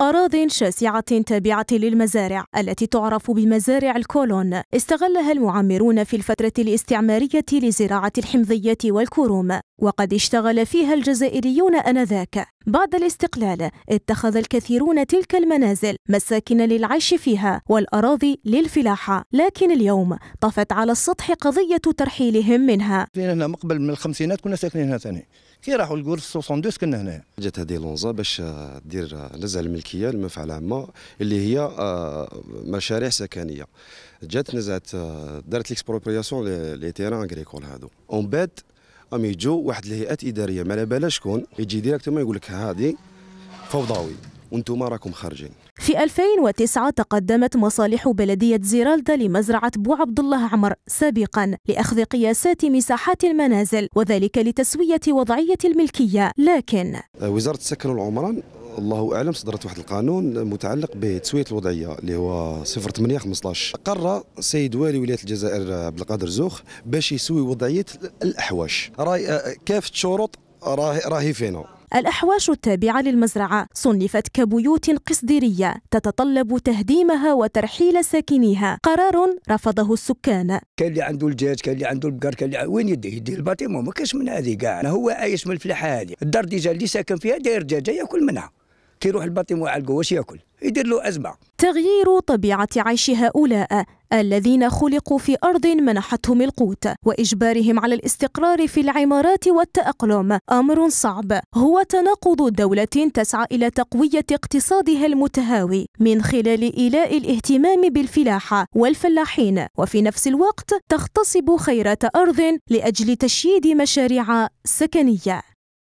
أراض شاسعة تابعة للمزارع التي تعرف بمزارع الكولون استغلها المعمرون في الفترة الاستعمارية لزراعة الحمضية والكروم وقد اشتغل فيها الجزائريون آنذاك بعد الاستقلال اتخذ الكثيرون تلك المنازل مساكن للعيش فيها والأراضي للفلاحة لكن اليوم طفت على السطح قضية ترحيلهم منها هنا مقبل من الخمسينات كنا ساكنين هنا ثاني كي راحوا القور 62 كنا هنا جات هذه لونزا باش دير نزع الملكيه المنفعه العامه اللي هي آه، مشاريع سكنيه جات نزعت آه، دارت ليكسبروبرياسيون لي تيران اغريكول هادو اون بعد ام يجو واحد الهيئات اداريه ما على بالاش شكون يجي ما يقول لك هذه فوضوي وانتم راكم خارجين في 2009 تقدمت مصالح بلدية زيرالدا لمزرعة بو عبد الله عمر سابقا لأخذ قياسات مساحات المنازل وذلك لتسوية وضعية الملكية لكن آه، وزارة السكن والعمران الله اعلم صدرت واحد القانون متعلق بتسويه الوضعيه اللي هو 08 15 قرر سيد والي ولايه الجزائر عبد القادر زوخ باش يسوي وضعيه الاحواش راي كافه الشروط راهي فينا الأحواش التابعة للمزرعة صنفت كبيوت قصديرية تتطلب تهديمها وترحيل ساكنيها قرار رفضه السكان كان اللي عنده الجاج كان اللي عنده البقر كان اللي وين يديه يدي الباتيمون ما كاش من هذه كاع هو عايش من الفلاحة هذه الدار ديجا اللي ساكن فيها داير دجاجة ياكل منها كيروح يروح مو على واش ياكل يدير له ازمه تغيير طبيعه عيش هؤلاء الذين خلقوا في ارض منحتهم القوت واجبارهم على الاستقرار في العمارات والتاقلم امر صعب هو تناقض دوله تسعى الى تقويه اقتصادها المتهاوي من خلال ايلاء الاهتمام بالفلاحه والفلاحين وفي نفس الوقت تغتصب خيرات ارض لاجل تشييد مشاريع سكنيه